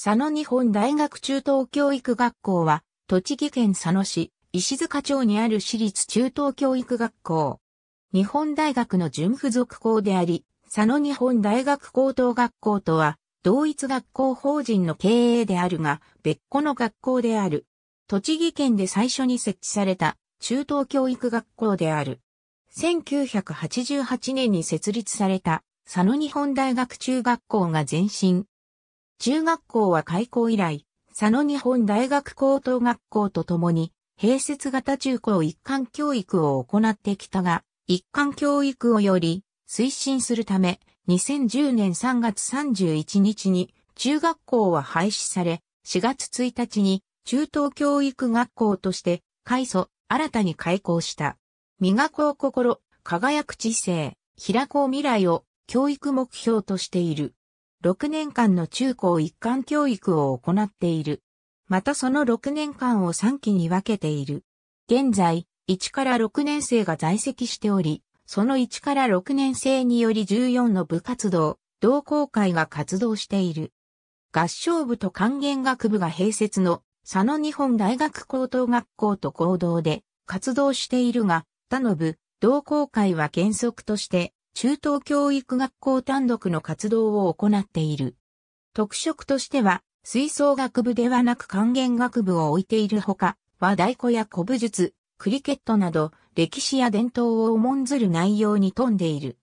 佐野日本大学中等教育学校は、栃木県佐野市、石塚町にある私立中等教育学校。日本大学の準付属校であり、佐野日本大学高等学校とは、同一学校法人の経営であるが、別個の学校である。栃木県で最初に設置された中等教育学校である。1988年に設立された佐野日本大学中学校が前身、中学校は開校以来、佐野日本大学高等学校とともに、併設型中高一貫教育を行ってきたが、一貫教育をより推進するため、2010年3月31日に中学校は廃止され、4月1日に中等教育学校として、開祖、新たに開校した。磨こう心、輝く知性、開こう未来を教育目標としている。6年間の中高一貫教育を行っている。またその6年間を3期に分けている。現在、1から6年生が在籍しており、その1から6年生により14の部活動、同好会が活動している。合唱部と管弦楽部が併設の佐野日本大学高等学校と合同で活動しているが、他の部、同好会は原則として中等教育学校単独の活動を行っている。特色としては、吹奏楽部ではなく管弦楽部を置いているほか、和太鼓や古武術、クリケットなど、歴史や伝統を重んずる内容に富んでいる。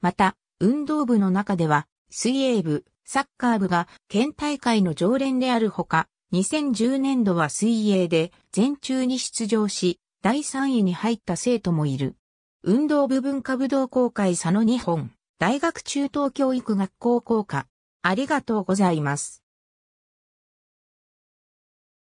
また、運動部の中では、水泳部、サッカー部が県大会の常連であるほか、2010年度は水泳で全中に出場し、第3位に入った生徒もいる。運動部文化武道公会佐野日本、大学中等教育学校校歌。ありがとうございます。